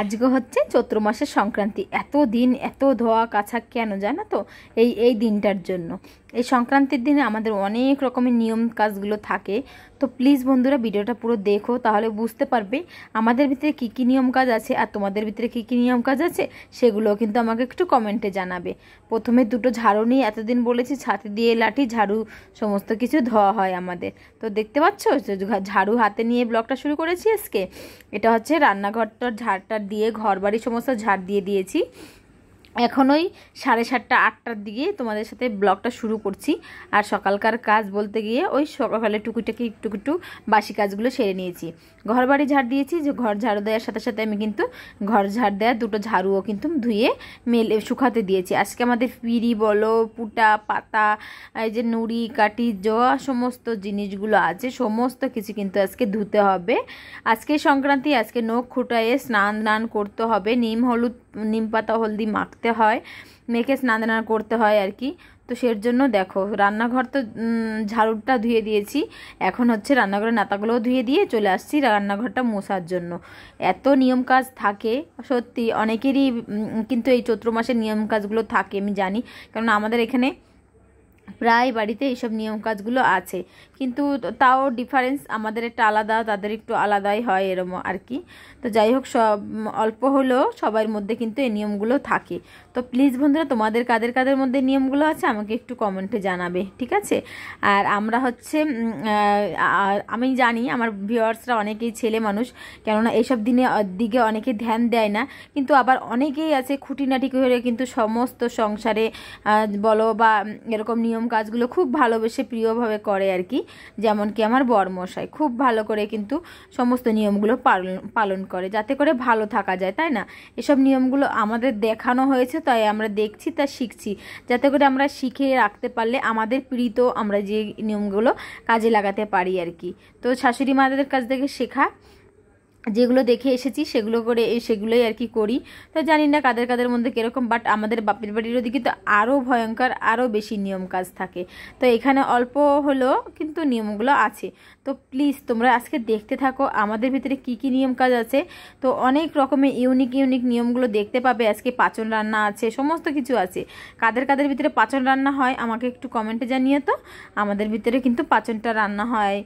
আজকে হচ্ছে চৈত্র মাসের সংক্রান্তি এত দিন এত ধোয়া কাছা কেন জানো তো এই এই দিনটার জন্য এই সংক্রান্তির দিনে আমাদের অনেক রকমের নিয়ম কাজগুলো থাকে তো প্লিজ বন্ধুরা ভিডিওটা পুরো দেখো তাহলে বুঝতে পারবে আমাদের ভিতরে কী কী নিয়ম কাজ আছে আর তোমাদের ভিতরে কী কী নিয়ম কাজ আছে সেগুলো কিন্তু আমাকে একটু কমেন্টে জানাবে প্রথমে দুটো ঝাড়ু নিয়ে এতদিন বলেছি ছাতি দিয়ে লাঠি ঝাড়ু সমস্ত কিছু ধোয়া হয় আমাদের তো দেখতে পাচ্ছ ঝাড়ু হাতে নিয়ে ব্লগটা শুরু করেছি আজকে এটা হচ্ছে রান্নাঘরটার ঝাড়টার দিয়ে ঘর বাড়ি সমস্ত ঝাড় দিয়ে দিয়েছি এখনই সাড়ে সাতটা আটটার দিকে তোমাদের সাথে ব্লগটা শুরু করছি আর সকালকার কাজ বলতে গিয়ে ওই সকালে টুকুটাকে একটু একটু বাসি কাজগুলো সেরে নিয়েছি ঘর বাড়ি ঝাড় দিয়েছি যে ঘর ঝাড়ু দেওয়ার সাথে সাথে আমি কিন্তু ঘর ঝাড় দেওয়ার দুটো ঝাড়ুও কিন্তু ধুয়ে মেলে শুকাতে দিয়েছি আজকে আমাদের পিড়ি বলো পুটা পাতা এই যে নুড়ি কাটি জ সমস্ত জিনিসগুলো আছে সমস্ত কিছু কিন্তু আজকে ধুতে হবে আজকে সংক্রান্তি আজকে নখ খুঁটায়ে স্নান দান করতে হবে নিম হলুদ নিম পাতা হলদি মাখতে হয় মেখে স্নান টান করতে হয় আর কি তো সের জন্য দেখো রান্নাঘর তো ঝাড়ুটা ধুয়ে দিয়েছি এখন হচ্ছে রান্নাঘরের নাতাগুলোও ধুয়ে দিয়ে চলে আসছি রান্নাঘরটা মশার জন্য এত নিয়ম কাজ থাকে সত্যি অনেকেরই কিন্তু এই চৈত্র মাসের নিয়ম কাজগুলো থাকে আমি জানি কারণ আমাদের এখানে প্রায় বাড়িতে এইসব নিয়ম কাজগুলো আছে কিন্তু তাও ডিফারেন্স আমাদের একটা আলাদা তাদের একটু আলাদাই হয় এরম আর কি তো যাই হোক সব অল্প হলেও সবার মধ্যে কিন্তু এই নিয়মগুলো থাকে তো প্লিজ বন্ধুরা তোমাদের কাদের কাদের মধ্যে নিয়মগুলো আছে আমাকে একটু কমেন্টে জানাবে ঠিক আছে আর আমরা হচ্ছে আমি জানি আমার ভিউয়ার্সরা অনেকেই ছেলে মানুষ কেননা এইসব দিনে দিকে অনেকে ধ্যান দেয় না কিন্তু আবার অনেকেই আছে খুঁটিনাটি করে কিন্তু সমস্ত সংসারে বলো বা এরকম নিয়ম কাজগুলো খুব ভালোবেসে প্রিয়ভাবে করে আর কি যেমন কি আমার বরমশাই খুব ভালো করে কিন্তু সমস্ত নিয়মগুলো পালন পালন করে যাতে করে ভালো থাকা যায় তাই না এসব নিয়মগুলো আমাদের দেখানো হয়েছে তাই আমরা দেখছি তা শিখছি যাতে করে আমরা শিখে রাখতে পারলে আমাদের প্রীত আমরা যে নিয়মগুলো কাজে লাগাতে পারি আর কি তো শাশুড়ি মাদের কাছ থেকে শেখা যেগুলো দেখে এসেছি সেগুলো করে সেগুলোই আর কি করি তো জানি না কাদের কাদের মধ্যে কীরকম বাট আমাদের বাপের বাড়ির ওদিকে তো আরও ভয়ঙ্কর আরও বেশি নিয়ম কাজ থাকে তো এখানে অল্প হলো কিন্তু নিয়মগুলো আছে তো প্লিজ তোমরা আজকে দেখতে থাকো আমাদের ভিতরে কি কি নিয়ম কাজ আছে তো অনেক রকমের ইউনিক ইউনিক নিয়মগুলো দেখতে পাবে আজকে পাচন রান্না আছে সমস্ত কিছু আছে কাদের কাদের ভিতরে পাচন রান্না হয় আমাকে একটু কমেন্টে জানিয়ে তো আমাদের ভিতরে কিন্তু পাচনটা রান্না হয়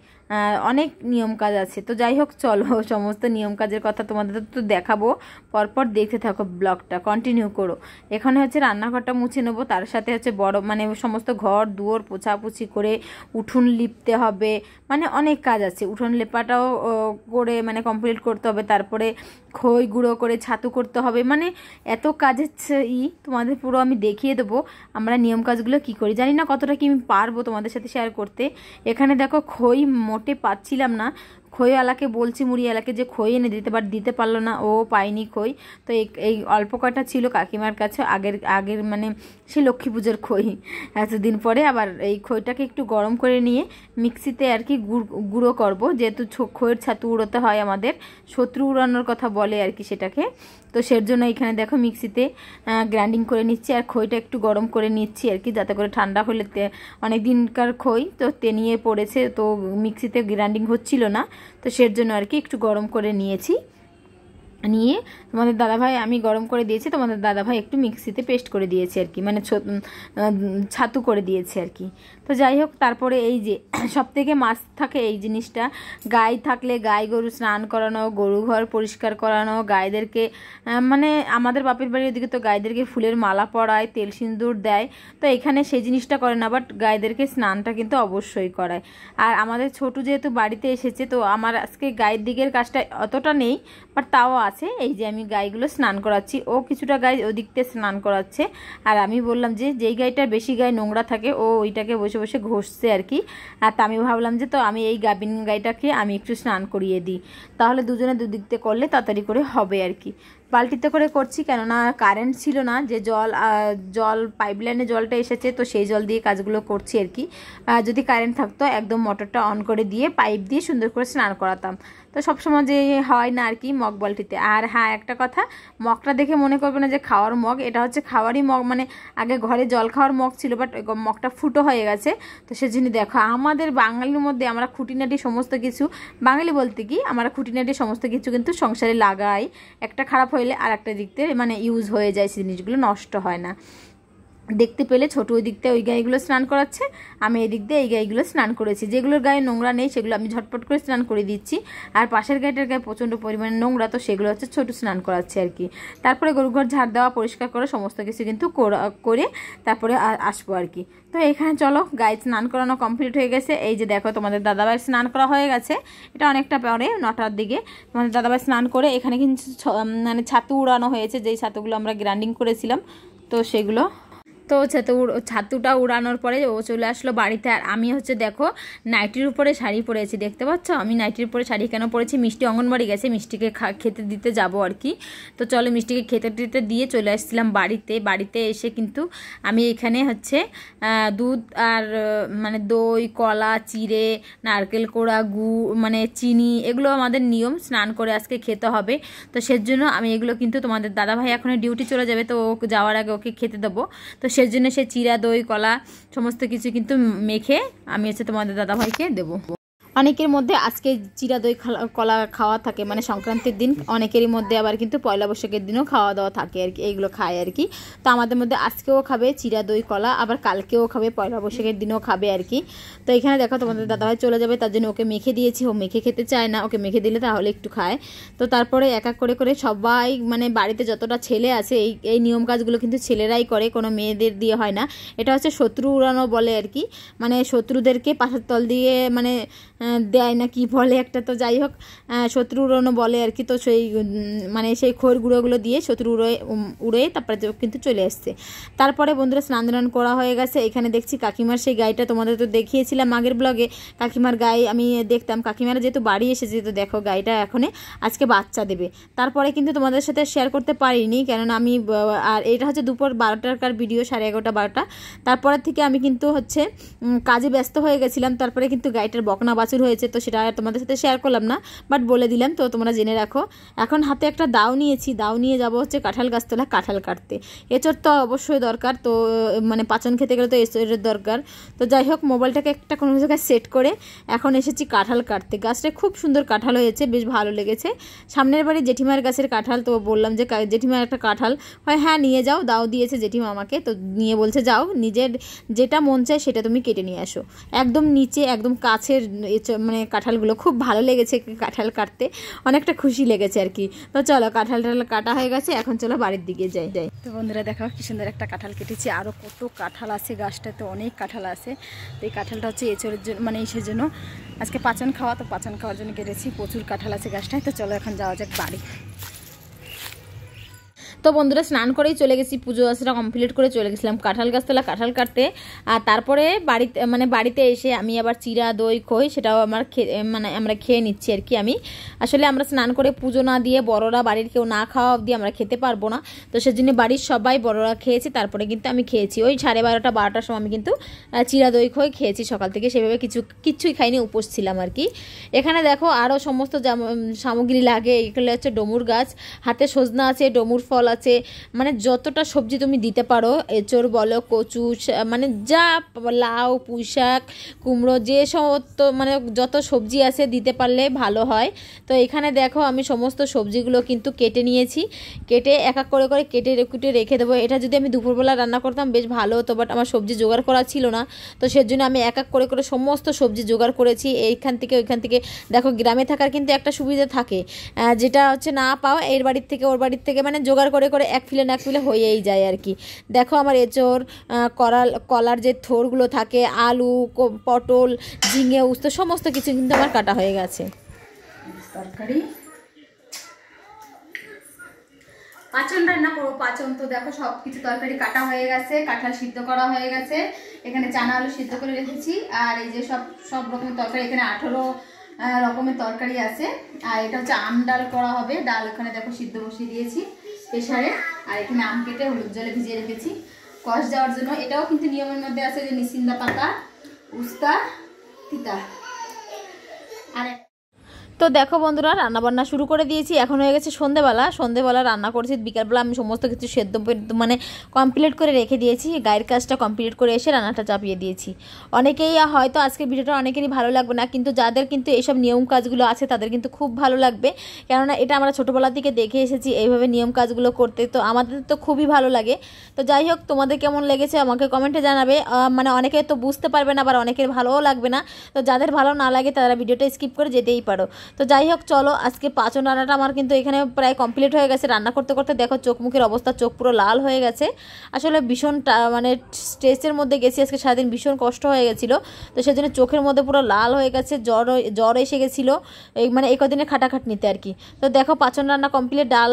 অনেক নিয়ম কাজ আছে তো যাই হোক চলো সমস্ত নিয়ম কাজের কথা তোমাদের তো দেখাবো পরপর দেখতে থাকো ব্লগটা কন্টিনিউ করো এখানে হচ্ছে রান্নাঘরটা মুছে নেবো তার সাথে হচ্ছে বড় মানে সমস্ত ঘর দুয়ার পোছাপুছি করে উঠুন লিপতে হবে মানে অনেক কাজ আছে উঠোন লেপাটাও করে মানে কমপ্লিট করতে হবে তারপরে খই গুঁড়ো করে ছাতু করতে হবে মানে এত কাজের ই তোমাদের পুরো আমি দেখিয়ে দেবো আমরা নিয়ম কাজগুলো কি করি জানি না কতটা কি আমি পারবো তোমাদের সাথে শেয়ার করতে এখানে দেখো খই মোটে পাচ্ছিলাম না খইওয়ালাকে বলছি মুড়িওয়ালাকে যে খই এনে দিতে বাট দিতে পারলো না ও পায়নি খই তো এই অল্প কয়টা ছিল কাকিমার কাছে আগের আগের মানে সে লক্ষ্মী পুজোর খই এতদিন পরে আবার এই খইটাকে একটু গরম করে নিয়ে মিক্সিতে আর কি গুঁড়ো করবো যেহেতু খইয়ের ছাতু উড়োতে হয় আমাদের শত্রু উড়ানোর কথা বলে আর কি সেটাকে তো সের জন্য এখানে দেখো মিক্সিতে গ্রাইন্ডিং করে নিচ্ছি আর খইটা একটু গরম করে নিচ্ছি আর কি যাতে করে ঠান্ডা হলে অনেক দিনকার খই তো তেনিয়ে পড়েছে তো মিক্সিতে গ্রাইন্ডিং হচ্ছিল না তো সের জন্য আর কি একটু গরম করে নিয়েছি নিয়ে তোমাদের দাদাভাই আমি গরম করে দিয়েছি তোমাদের দাদাভাই একটু মিক্সিতে পেস্ট করে দিয়েছে আর কি মানে ছাতু করে দিয়েছে আর কি তো যাই হোক তারপরে এই যে সব থেকে মাছ থাকে এই জিনিসটা গাই থাকলে গাই গরু স্নান করানো গরু ঘর পরিষ্কার করানো গাইদেরকে মানে আমাদের বাপের বাড়ির ওদিকে তো গাইদেরকে ফুলের মালা পরায় তেল সিঁদুর দেয় তো এখানে সেই জিনিসটা করে না বাট গাইদেরকে স্নানটা কিন্তু অবশ্যই করায় আর আমাদের ছোট যেহেতু বাড়িতে এসেছে তো আমার আজকে গায়ের দিকের কাজটা অতটা নেই বাট তাও আছে এই যে আমি গাইগুলো স্নান করাচ্ছি ও কিছুটা গাই ওদিকতে স্নান করাচ্ছে আর আমি বললাম যে যেই গাইটার বেশি গায়ে নোংরা থাকে ও ওইটাকে বসে বসে ঘষছে আর কি আর তা আমি ভাবলাম যে তো আমি এই গাবিন গাইটাকে আমি একটু স্নান করিয়ে দিই তাহলে দুজনে দুদিকতে করলে তাড়াতাড়ি করে হবে আর কি বালতিতে করে করছি কেননা কারেন্ট ছিল না যে জল জল পাইপলাইনে জলটা এসেছে তো সেই জল দিয়ে কাজগুলো করছি আর কি যদি কারেন্ট থাকতো একদম মোটরটা অন করে দিয়ে পাইপ দিয়ে সুন্দর করে স্নান করাতাম তো সবসময় যে হয় না আর কি মগ বলটিতে আর হ্যাঁ একটা কথা মগটা দেখে মনে করবে না যে খাওয়ার মগ এটা হচ্ছে খাওয়ারই মগ মানে আগে ঘরে জল খাওয়ার মগ ছিল বাট মগটা ফুটো হয়ে গেছে তো সেজন্য দেখো আমাদের বাঙালির মধ্যে আমরা খুঁটিনাটি সমস্ত কিছু বাঙালি বলতে কি আমরা খুঁটিনাটি সমস্ত কিছু কিন্তু সংসারে লাগাই একটা খারাপ হইলে আর একটা দিক থেকে মানে ইউজ হয়ে যায় সেই জিনিসগুলো নষ্ট হয় না দেখতে পেলে ছোট ওই দিক দিয়ে ওই গায়েগুলো স্নান করাচ্ছে আমি এদিক দিয়ে এই গায়েগুলো স্নান করেছি যেগুলোর গায়ে নোংরা নেই সেগুলো আমি ঝটপট করে স্নান করে দিচ্ছি আর পাশের গায়েটার গায়ে প্রচণ্ড পরিমাণে নোংরা তো সেগুলো হচ্ছে ছোট স্নান করাচ্ছে আর কি তারপরে গরু ঘর ঝাড় দেওয়া পরিষ্কার করা সমস্ত কিছু কিন্তু করে তারপরে আসবো আর কি তো এখানে চলো গায়ে স্নান করানো কমপ্লিট হয়ে গেছে এই যে দেখো তোমাদের দাদাভাইয়ের স্নান করা হয়ে গেছে এটা অনেকটা পরে নটার দিকে তোমাদের দাদাভাই স্নান করে এখানে কিন্তু মানে ছাতু উড়ানো হয়েছে যেই ছাতুগুলো আমরা গ্রাইন্ডিং করেছিলাম তো সেগুলো তো হচ্ছে তো ছাতুটা উড়ানোর পরে ও চলে আসলো বাড়িতে আর আমি হচ্ছে দেখো নাইটির উপরে শাড়ি পরেছি দেখতে পাচ্ছ আমি নাইটির উপরে শাড়ি কেন পরেছি মিষ্টি অঙ্গনবাড়ি গেছে মিষ্টিকে খেতে দিতে যাব আর কি তো চলো মিষ্টিকে খেতে দিতে দিয়ে চলে আসছিলাম বাড়িতে বাড়িতে এসে কিন্তু আমি এখানে হচ্ছে দুধ আর মানে দই কলা চিড়ে নারকেল কোড়া গু মানে চিনি এগুলো আমাদের নিয়ম স্নান করে আজকে খেতে হবে তো সেজন্য আমি এগুলো কিন্তু তোমাদের দাদাভাই এখন ডিউটি চলে যাবে তো ও যাওয়ার আগে ওকে খেতে দেবো তো সে জন্য সে চিরা দই কলা সমস্ত কিছু কিন্তু মেখে আমি হচ্ছে তোমাদের দাদাভাইকে দেবো অনেকের মধ্যে আজকে চিরা দই কলা খাওয়া থাকে মানে সংক্রান্তির দিন অনেকেরই মধ্যে আবার কিন্তু পয়লা বৈশাখের দিনও খাওয়া দাওয়া থাকে আর কি এইগুলো খায় আর কি তো আমাদের মধ্যে আজকেও খাবে চিরা দই কলা আবার কালকেও খাবে পয়লা বৈশাখের দিনও খাবে আর কি তো এখানে দেখো তোমাদের দাদা ভাই চলে যাবে তার জন্য ওকে মেখে দিয়েছি ও মেখে খেতে চায় না ওকে মেখে দিলে তাহলে একটু খায় তো তারপরে এক এক করে করে সবাই মানে বাড়িতে যতটা ছেলে আছে এই এই নিয়ম কাজগুলো কিন্তু ছেলেরাই করে কোনো মেয়েদের দিয়ে হয় না এটা হচ্ছে শত্রু উড়ানো বলে আর কি মানে শত্রুদেরকে পাশের তল দিয়ে মানে দেয় না কি বলে একটা তো যাই হোক শত্রু উড়োনো বলে আর কি তো সেই মানে সেই খোর গুঁড়োগুলো দিয়ে শত্রু উড়োয় উড়ে তারপরে কিন্তু চলে আসছে তারপরে বন্ধুরা স্নান দান করা হয়ে গেছে এখানে দেখছি কাকিমার সেই গাইটা তোমাদের তো দেখিয়েছিলাম আগের ব্লগে কাকিমার গায়ে আমি দেখতাম কাকিমারা যেহেতু বাড়ি এসেছে তো দেখো গাইটা এখনে আজকে বাচ্চা দেবে তারপরে কিন্তু তোমাদের সাথে শেয়ার করতে পারিনি কেননা আমি আর এটা হচ্ছে দুপুর বারোটার ভিডিও সাড়ে এগারোটা বারোটা তারপরে থেকে আমি কিন্তু হচ্ছে কাজে ব্যস্ত হয়ে গেছিলাম তারপরে কিন্তু গাইটার বকনা বাছুর প্রচুর হয়েছে তো সেটা আর তোমাদের সাথে শেয়ার করলাম না বাট বলে দিলাম তো তোমরা জেনে রাখো এখন হাতে একটা দাও নিয়েছি দাও নিয়ে যাব হচ্ছে কাঁঠাল গাছতলা কাঁঠাল কাটতে এচর তো অবশ্যই দরকার তো মানে পাচন খেতে গেলে তো এচরের দরকার তো যাই হোক মোবাইলটাকে একটা কোনো জায়গায় সেট করে এখন এসেছি কাঁঠাল কাটতে গাছটা খুব সুন্দর কাঁঠাল হয়েছে বেশ ভালো লেগেছে সামনের বাড়ি জেঠিমার গাছের কাঁঠাল তো বললাম যে জেঠিমার একটা কাঁঠাল হয় হ্যাঁ নিয়ে যাও দাও দিয়েছে জেঠিমা আমাকে তো নিয়ে বলছে যাও নিজের যেটা মন চায় সেটা তুমি কেটে নিয়ে আসো একদম নিচে একদম কাছের মানে কাঁঠালগুলো খুব ভালো লেগেছে কাঁঠাল কাটতে অনেকটা খুশি লেগেছে আর কি তো চলো কাঁঠাল টাল কাটা হয়ে গেছে এখন চলো বাড়ির দিকে যাই যাই তো বন্ধুরা দেখো কি সুন্দর একটা কাঁঠাল কেটেছি আরও কত কাঁঠাল আছে গাছটাতে অনেক কাঁঠাল আছে তো এই কাঁঠালটা হচ্ছে এছরের জন্য মানে এসের জন্য আজকে পাচন খাওয়া তো পাচন খাওয়ার জন্য কেটেছি প্রচুর কাঁঠাল আছে গাছটায় তো চলো এখন যাওয়া যাক বাড়ি তো বন্ধুরা স্নান করেই চলে গেছি পুজো আসরা কমপ্লিট করে চলে গেছিলাম কাঁঠাল গাছতলা কাঁঠাল কাটতে আর তারপরে বাড়িতে মানে বাড়িতে এসে আমি আবার চিরা দই খই সেটাও আমার মানে আমরা খেয়ে নিচ্ছি আর কি আমি আসলে আমরা স্নান করে পুজো না দিয়ে বড়রা বাড়ির কেউ না খাওয়া অবধি আমরা খেতে পারবো না তো সেজন্য বাড়ির সবাই বড়রা খেয়েছে তারপরে কিন্তু আমি খেয়েছি ওই সাড়ে বারোটা বারোটার সময় আমি কিন্তু চিরা দই খই খেয়েছি সকাল থেকে সেভাবে কিছু কিচ্ছুই খাইনি উপোস ছিলাম আর কি এখানে দেখো আরও সমস্ত সামগ্রী লাগে এগুলো হচ্ছে ডমুর গাছ হাতে সজনা আছে ডমুর ফল আছে মানে যতটা সবজি তুমি দিতে পারো এঁচোর বলো কচু মানে যা লাউ পুঁই শাক কুমড়ো যে সমস্ত মানে যত সবজি আছে দিতে পারলে ভালো হয় তো এখানে দেখো আমি সমস্ত সবজিগুলো কিন্তু কেটে নিয়েছি কেটে এক এক করে করে কেটে কুটে রেখে দেবো এটা যদি আমি দুপুরবেলা রান্না করতাম বেশ ভালো হতো বাট আমার সবজি জোগাড় করা ছিল না তো সেজন্য আমি এক এক করে করে সমস্ত সবজি জোগাড় করেছি এইখান থেকে ওইখান থেকে দেখো গ্রামে থাকার কিন্তু একটা সুবিধা থাকে যেটা হচ্ছে না পাও এর বাড়ির থেকে ওর বাড়ির থেকে মানে জোগাড় করে করে করে এক ফিলে না এক ফিলে হয়েই যায় আর কি দেখো আমার এঁচোর করাল কলার যে থোরগুলো থাকে আলু পটল ঝিঙে উস্ত সমস্ত কিছু কিন্তু আমার কাটা হয়ে গেছে তরকারি পাচন রান্না করবো পাচন তো দেখো সব কিছু তরকারি কাটা হয়ে গেছে কাঁঠাল সিদ্ধ করা হয়ে গেছে এখানে চানা আলু সিদ্ধ করে রেখেছি আর এই যে সব সব রকমের তরকারি এখানে আঠেরো রকমের তরকারি আছে আর এটা হচ্ছে আম ডাল করা হবে ডাল এখানে দেখো সিদ্ধ বসিয়ে দিয়েছি প্রেশারে আর এখানে আম কেটে হলুদ জলে ভিজিয়ে রেখেছি কষ যাওয়ার জন্য এটাও কিন্তু নিয়মের মধ্যে আছে যে নিসিন্দা পাতা উস্তা তিতা আর তো দেখো বন্ধুরা রান্না বান্না শুরু করে দিয়েছি এখন হয়ে গেছে সন্ধেবেলা সন্ধেবেলা রান্না করেছি বিকালবেলা আমি সমস্ত কিছু সেদ্ধ মানে কমপ্লিট করে রেখে দিয়েছি গায়ের কাজটা কমপ্লিট করে এসে রান্নাটা চাপিয়ে দিয়েছি অনেকেই হয়তো আজকের ভিডিওটা অনেকেরই ভালো লাগবে না কিন্তু যাদের কিন্তু এসব নিয়ম কাজগুলো আছে তাদের কিন্তু খুব ভালো লাগবে কেননা এটা আমরা ছোটোবেলা থেকে দেখে এসেছি এইভাবে নিয়ম কাজগুলো করতে তো আমাদের তো খুবই ভালো লাগে তো যাই হোক তোমাদের কেমন লেগেছে আমাকে কমেন্টে জানাবে মানে অনেকে তো বুঝতে পারবে না আবার অনেকের ভালোও লাগবে না তো যাদের ভালো না লাগে তারা ভিডিওটা স্কিপ করে যেতেই পারো তো যাই হোক চলো আজকে পাঁচন রান্নাটা আমার কিন্তু এখানে প্রায় কমপ্লিট হয়ে গেছে রান্না করতে করতে দেখো চোখ মুখের অবস্থা চোখ পুরো লাল হয়ে গেছে আসলে ভীষণ মানে স্ট্রেসের মধ্যে গেছি আজকে সারাদিন ভীষণ কষ্ট হয়ে গেছিলো তো সেজন্য চোখের মধ্যে পুরো লাল হয়ে গেছে জ্বর জ্বর এসে গেছিলো এই মানে এই কদিনে খাটাখাটনিতে আর কি তো দেখো পাচন রান্না কমপ্লিট ডাল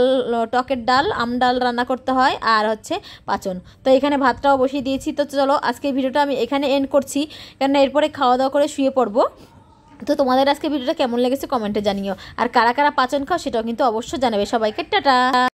টকের ডাল আম ডাল রান্না করতে হয় আর হচ্ছে পাচন তো এখানে ভাতটাও বসিয়ে দিয়েছি তো চলো আজকে ভিডিওটা আমি এখানে এন্ড করছি কেননা এরপরে খাওয়া দাওয়া করে শুয়ে পড়বো তো তোমাদের আজকে ভিডিওটা কেমন লেগেছে কমেন্টে জানিও আর কারা কারা পাচন খাও সেটাও কিন্তু অবশ্যই জানাবে সবাইকে টাটা